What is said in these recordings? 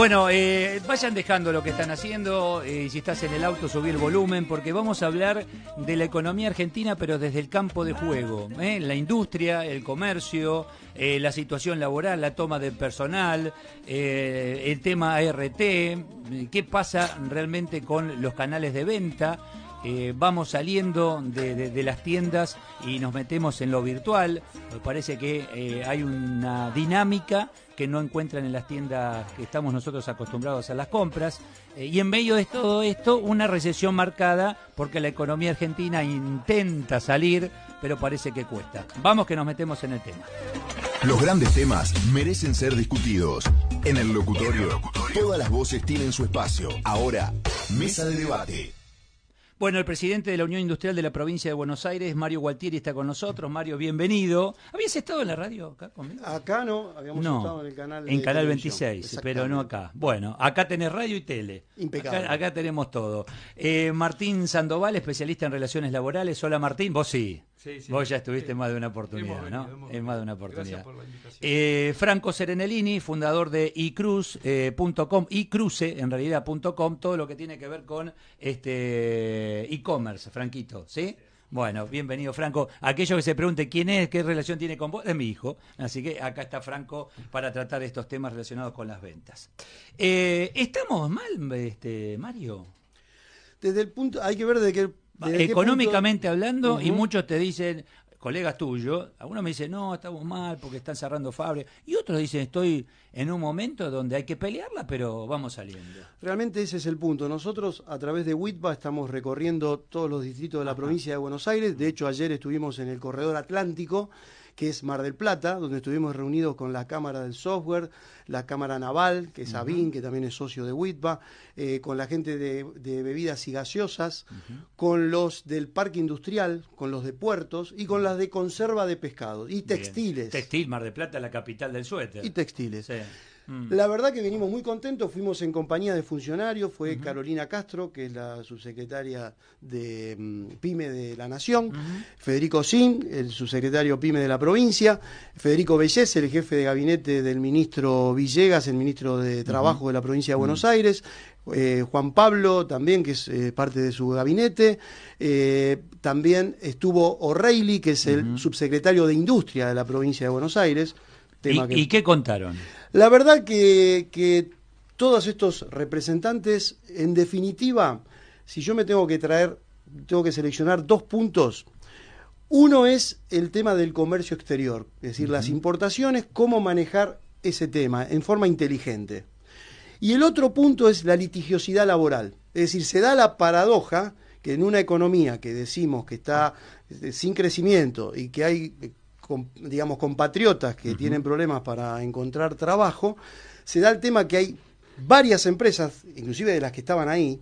Bueno, eh, vayan dejando lo que están haciendo, eh, y si estás en el auto el volumen, porque vamos a hablar de la economía argentina, pero desde el campo de juego, ¿eh? la industria, el comercio, la situación laboral, la toma de personal, el tema ART, qué pasa realmente con los canales de venta. Eh, vamos saliendo de, las tiendas y nos metemos en lo virtual. Me parece que eh, hay una dinámica que no encuentran en las tiendas que estamos nosotros acostumbrados a las compras. Eh, y en medio de todo esto, una recesión marcada porque la economía argentina intenta salir, pero parece que cuesta. Vamos que nos metemos en el tema. Los grandes temas merecen ser discutidos. En el locutorio, todas las voces tienen su espacio. Ahora, mesa de debate. Bueno, el presidente de la Unión Industrial de la provincia de Buenos Aires, Mario Gualtieri, está con nosotros. Mario, bienvenido. ¿Habías estado en la radio acá conmigo? Acá no, habíamos estado en el canal. En Canal 26, pero no acá. Bueno, acá tenés radio y tele. Impecable. Acá, tenemos todo. Eh, Martín Sandoval, especialista en relaciones laborales. Hola Martín, vos sí. Vos ya estuviste más de una oportunidad, ¿no? Es más de una oportunidad. Gracias por la invitación. Eh, Franco Serenellini, fundador de iCruz.com, eh, iCruce en realidad.com, todo lo que tiene que ver con este e-commerce, Franquito, ¿sí? Bueno, bienvenido Franco. Aquello que se pregunte quién es, qué relación tiene con vos, es mi hijo. Así que acá está Franco para tratar estos temas relacionados con las ventas. Eh, ¿Estamos mal, este, Mario? Desde el punto, hay que ver desde que económicamente hablando, y muchos te dicen, colegas tuyos, algunos me dicen, no, estamos mal porque están cerrando fábricas, y otros dicen, estoy en un momento donde hay que pelearla, pero vamos saliendo. Realmente ese es el punto. Nosotros a través de WITBA estamos recorriendo todos los distritos de la provincia de Buenos Aires, de hecho ayer estuvimos en el corredor atlántico, que es Mar del Plata, donde estuvimos reunidos con la Cámara del Software, la Cámara Naval, que es Avin, que también es socio de WITBA, eh, con la gente de, bebidas y gaseosas, con los del Parque Industrial, con los de puertos y con las de conserva de pescado y textiles. Textil, Mar del Plata, la capital del suéter. Y textiles. Mm. La verdad que venimos muy contentos, fuimos en compañía de funcionarios, fue Carolina Castro, que es la subsecretaria de mm, PYME de la Nación, Federico Sin, el subsecretario PYME de la provincia, provincia. Federico Bellés, el jefe de gabinete del ministro Villegas, el ministro de Trabajo de la provincia de Buenos Aires. Eh, Juan Pablo también, que es eh, parte de su gabinete. Eh, también estuvo O'Reilly, que es el subsecretario de Industria de la provincia de Buenos Aires. ¿Y, qué contaron? La verdad que, que todos estos representantes, en definitiva, si yo me tengo que traer, tengo que seleccionar dos puntos uno es el tema del comercio exterior, es decir, las importaciones, cómo manejar ese tema en forma inteligente. Y el otro punto es la litigiosidad laboral, es decir, se da la paradoja que en una economía que decimos que está eh, sin crecimiento y que hay, eh, digamos, compatriotas que tienen problemas para encontrar trabajo, se da el tema que hay varias empresas, inclusive de las que estaban ahí,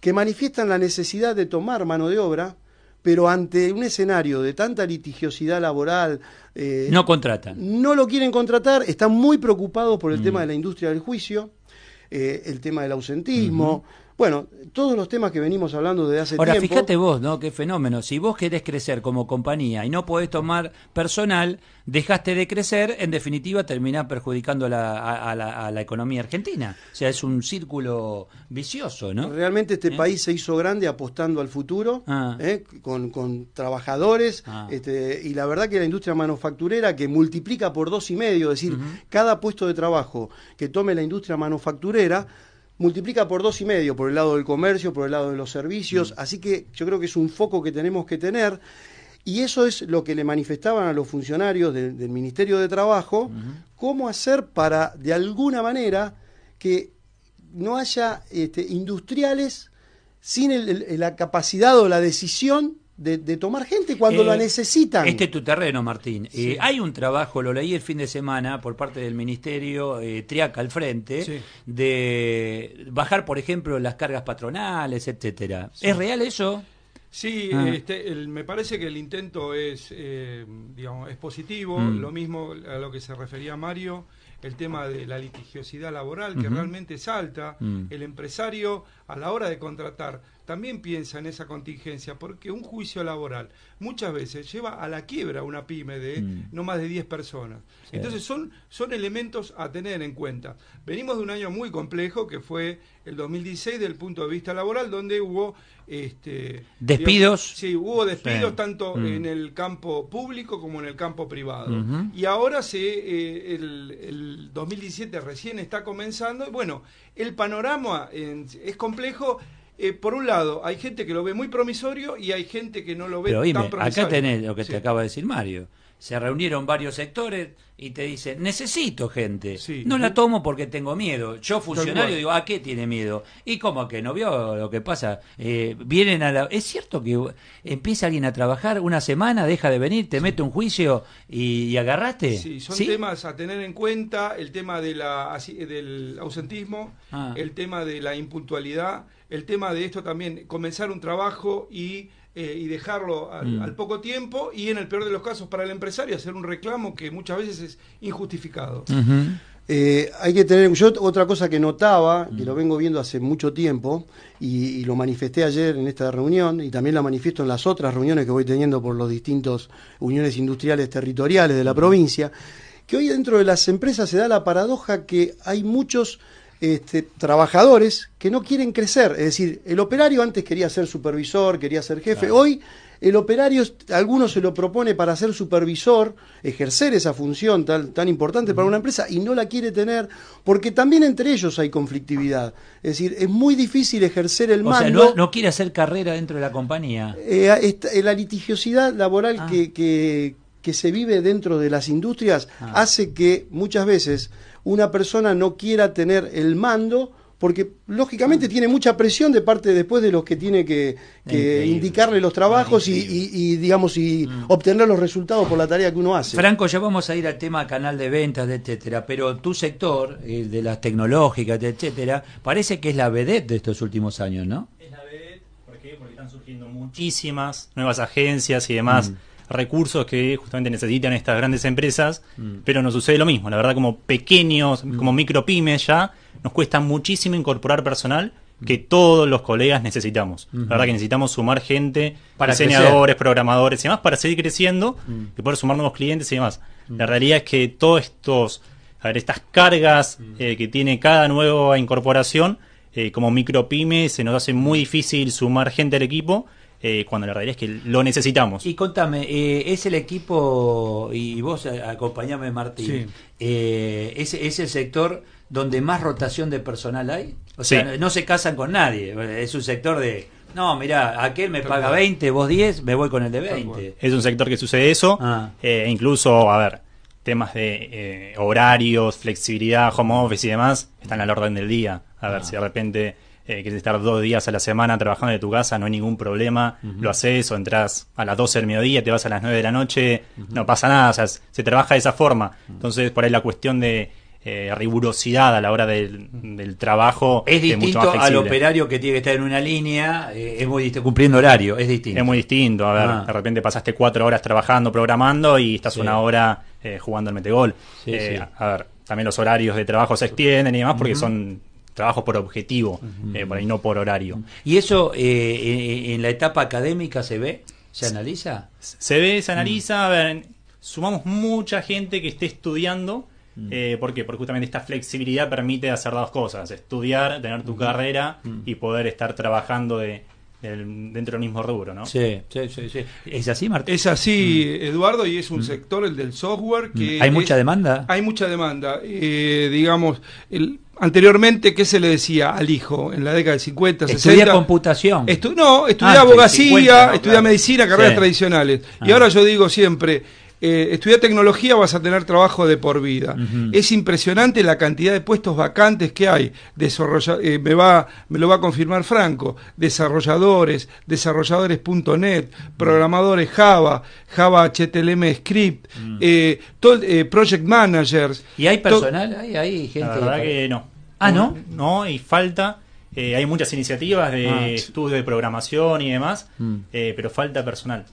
que manifiestan la necesidad de tomar mano de obra pero ante un escenario de tanta litigiosidad laboral... Eh, no contratan. No lo quieren contratar, están muy preocupados por el mm. tema de la industria del juicio, eh, el tema del ausentismo, bueno, todos los temas que venimos hablando desde hace tiempo. Ahora, fíjate vos, ¿no? Qué fenómeno. Si vos querés crecer como compañía y no podés tomar personal, dejaste de crecer, en definitiva terminás perjudicando a la, economía argentina. O sea, es un círculo vicioso, ¿no? Realmente este ¿Eh? país se hizo grande apostando al futuro, ah. ¿eh? con, trabajadores, ah. este, y la verdad que la industria manufacturera que multiplica por dos y medio, es decir, cada puesto de trabajo que tome la industria manufacturera, multiplica por dos y medio, por el lado del comercio, por el lado de los servicios, mm. así que yo creo que es un foco que tenemos que tener. Y eso es lo que le manifestaban a los funcionarios del Ministerio de Trabajo, cómo hacer para, de alguna manera, que no haya este, industriales sin la capacidad o la decisión de, tomar gente cuando la eh, necesitan. Este es tu terreno, Martín. Eh, hay un trabajo, lo leí el fin de semana por parte del Ministerio eh, Triaca al frente, de bajar, por ejemplo, las cargas patronales, etcétera. ¿Es real eso? Sí, ah. este, me parece que el intento es, es positivo. Mm. Lo mismo a lo que se refería Mario el tema de la litigiosidad laboral, que realmente es alta. Mm. El empresario, a la hora de contratar, también piensa en esa contingencia, porque un juicio laboral muchas veces lleva a la quiebra una pyme de mm. no más de 10 personas. Entonces son, elementos a tener en cuenta. Venimos de un año muy complejo, que fue el 2016 desde el punto de vista laboral, donde hubo... Este, despidos. sí, hubo despidos tanto mm. en el campo público como en el campo privado. Y ahora se, eh, el, 2017 recién está comenzando, y bueno, el panorama es complejo eh, por un lado, hay gente que lo ve muy promisorio y hay gente que no lo ve tan promisorio. Acá tenés lo que te acaba de decir Mario. Se reunieron varios sectores, y te dice, necesito gente. No la tomo porque tengo miedo. Yo funcionario digo, ¿a ah, qué tiene miedo? Y como que no vio lo que pasa. Eh, vienen a la... Es cierto que empieza alguien a trabajar una semana, deja de venir, te mete un juicio y, agarraste. Sí, son temas a tener en cuenta, el tema de la, del ausentismo, ah. el tema de la impuntualidad, el tema de esto también, comenzar un trabajo y... Eh, y dejarlo al, mm. al poco tiempo y en el peor de los casos para el empresario hacer un reclamo que muchas veces es injustificado. Eh, hay que tener. Yo otra cosa que notaba, que lo vengo viendo hace mucho tiempo, y, lo manifesté ayer en esta reunión, y también la manifiesto en las otras reuniones que voy teniendo por los distintos uniones industriales territoriales de la provincia, que hoy dentro de las empresas se da la paradoja que hay muchos este, trabajadores que no quieren crecer. Es decir, el operario antes quería ser supervisor, quería ser jefe, hoy el operario, algunos se lo propone para ser supervisor, ejercer esa función tan, tan importante para una empresa y no la quiere tener, porque también entre ellos hay conflictividad. Es decir, es muy difícil ejercer el mando. O sea, no, quiere hacer carrera dentro de la compañía. Eh, eh, la litigiosidad laboral ah. que, que, se vive dentro de las industrias ah. hace que muchas veces una persona no quiera tener el mando porque lógicamente tiene mucha presión de parte después de los que tiene que, que indicarle los trabajos y, digamos y mm. obtener los resultados por la tarea que uno hace. Franco, ya vamos a ir al tema canal de ventas, etcétera, pero tu sector, el eh, de las tecnológicas, etcétera, parece que es la vedette de estos últimos años, ¿no? Es la vedette, ¿por qué? Porque están surgiendo muchísimas nuevas agencias y demás. Mm recursos que justamente necesitan estas grandes empresas, mm. pero nos sucede lo mismo. La verdad, como pequeños, mm. como micropymes ya, nos cuesta muchísimo incorporar personal que todos los colegas necesitamos. La verdad que necesitamos sumar gente, para diseñadores, programadores y demás, para seguir creciendo mm. y poder sumar nuevos clientes y demás. La realidad es que todos estos, a ver, estas cargas eh, que tiene cada nueva incorporación, eh, como micropyme, se nos hace muy difícil sumar gente al equipo eh, cuando la realidad es que lo necesitamos. Y contame, eh, es el equipo, y vos eh, acompañame Martín, eh, es, el sector donde más rotación de personal hay. O sea, no, se casan con nadie, es un sector de... No, mira, aquel me paga 20, vos 10, me voy con el de 20. Es un sector que sucede eso. Ah. incluso, a ver, temas de horarios, flexibilidad, home office y demás, están al orden del día. A ver ah. si de repente eh, quieres estar dos días a la semana trabajando de tu casa, no hay ningún problema, lo haces o entras a las 12 del mediodía, te vas a las 9 de la noche, no pasa nada, o sea, se trabaja de esa forma. Entonces, por ahí la cuestión de eh, rigurosidad a la hora del, trabajo es distinto al operario que tiene que estar en una línea, eh, es muy cumpliendo horario, es distinto. Es muy distinto, a ver, ah. de repente pasaste cuatro horas trabajando, programando y estás una hora jugando al metegol. A ver, también los horarios de trabajo se extienden y demás porque son trabajo por objetivo, y eh, no por horario. ¿Y eso eh, en, la etapa académica se ve? ¿Se analiza? Se ve, se analiza. Mm. A ver, sumamos mucha gente que esté estudiando. Mm. Eh, ¿Por Porque justamente esta flexibilidad permite hacer dos cosas, estudiar, tener tu carrera mm. y poder estar trabajando de, dentro del mismo rubro, ¿no? Sí, sí, sí. sí. ¿Es así, Martín? Es así, Eduardo, y es un sector, el del software, que... ¿Hay mucha demanda? Hay mucha demanda. Eh, digamos, el, Anteriormente, ¿qué se le decía al hijo en la década del 50, 60? Estudia computación. no, estudia abogacía, estudiaba estudia medicina, carreras tradicionales. Y ah. ahora yo digo siempre, eh, estudiar tecnología vas a tener trabajo de por vida. Es impresionante la cantidad de puestos vacantes que hay. Desarrolla, eh, me, va, me lo va a confirmar Franco. Desarrolladores, desarrolladores.net, programadores Java, Java HTML Script, eh, todo, Project Managers. ¿Y hay personal? ¿Hay, ¿Hay gente? La verdad que no. Ah, ¿no? No, y falta eh, hay muchas iniciativas de ah, estudios de programación y demás, mm. eh, pero falta personal.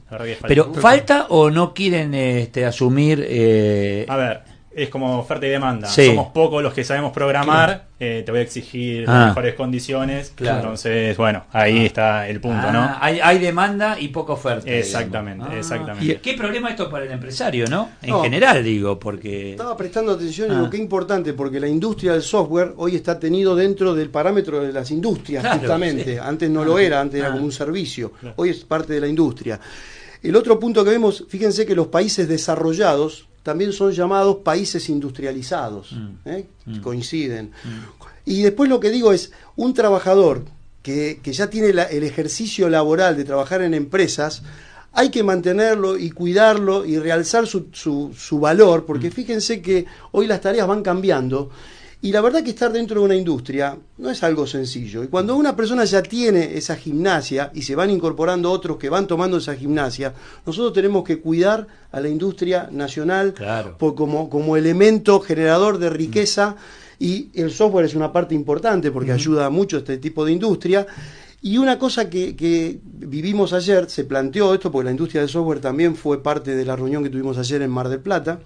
Pero falta o no quieren este, asumir. Eh, A ver, es como oferta y demanda. Somos pocos los que sabemos programar, eh, te voy a exigir ah. mejores condiciones. Entonces, bueno, ahí ah. está el punto, ah, ¿no? Hay, demanda y poca oferta. Exactamente, exactamente. qué problema esto para el empresario, no? En general, digo, porque. Estaba prestando atención lo que es importante, porque la industria del software hoy está tenido dentro del parámetro de las industrias, justamente. Antes no lo era, antes era como un servicio. Hoy es parte de la industria. El otro punto que vemos, fíjense que los países desarrollados también son llamados países industrializados, mm. ¿eh? Mm. coinciden. Mm. Y después lo que digo es, un trabajador que, ya tiene el ejercicio laboral de trabajar en empresas, hay que mantenerlo y cuidarlo y realzar su, su, su valor, porque fíjense que hoy las tareas van cambiando y la verdad que estar dentro de una industria no es algo sencillo. Y cuando una persona ya tiene esa gimnasia y se van incorporando otros que van tomando esa gimnasia, nosotros tenemos que cuidar a la industria nacional como, como elemento generador de riqueza. Mm. Y el software es una parte importante porque mm. ayuda mucho a este tipo de industria. Y una cosa que, que, vivimos ayer, se planteó esto porque la industria del software también fue parte de la reunión que tuvimos ayer en Mar del Plata,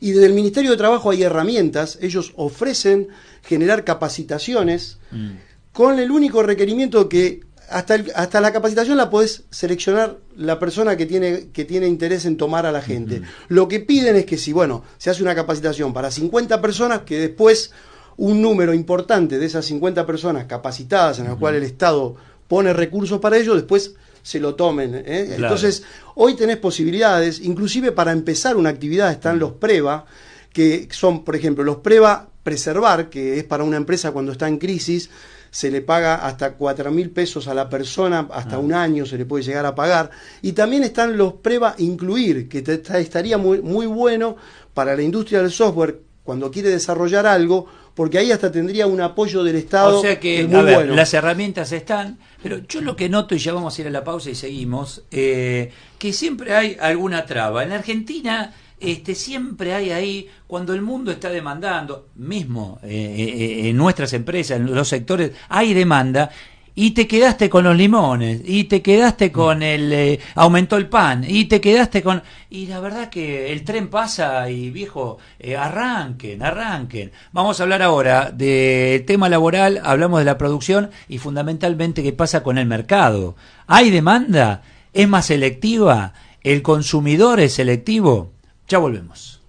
y desde el Ministerio de Trabajo hay herramientas, ellos ofrecen generar capacitaciones mm. con el único requerimiento que hasta, hasta la capacitación la podés seleccionar la persona que tiene, que tiene interés en tomar a la gente. Lo que piden es que si, bueno, se hace una capacitación para 50 personas, que después un número importante de esas 50 personas capacitadas en las cual cuales el Estado pone recursos para ello, después se lo tomen. ¿eh? Entonces, hoy tenés posibilidades, inclusive para empezar una actividad están los pruebas que son, por ejemplo, los pruebas Preservar, que es para una empresa cuando está en crisis, se le paga hasta cuatro mil pesos a la persona, hasta ah. un año se le puede llegar a pagar. Y también están los pruebas incluir, que estaría muy, muy bueno para la industria del software cuando quiere desarrollar algo, porque ahí hasta tendría un apoyo del Estado. O sea que, las herramientas están, pero yo lo que noto, y ya vamos a ir a la pausa y seguimos, eh, que siempre hay alguna traba. En Argentina este, siempre hay ahí, cuando el mundo está demandando, mismo eh, eh, en nuestras empresas, en los sectores, hay demanda, y te quedaste con los limones, y te quedaste con mm. el... Eh, aumentó el pan, y te quedaste con... Y la verdad que el tren pasa y viejo, eh, arranquen, arranquen. Vamos a hablar ahora del tema laboral, hablamos de la producción y fundamentalmente qué pasa con el mercado. ¿Hay demanda? ¿Es más selectiva? ¿El consumidor es selectivo? Ya volvemos.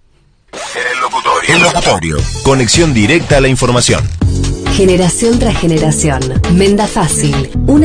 El El locutorio. Conexión directa a la información. Generación tras generación. Menda Fácil. Una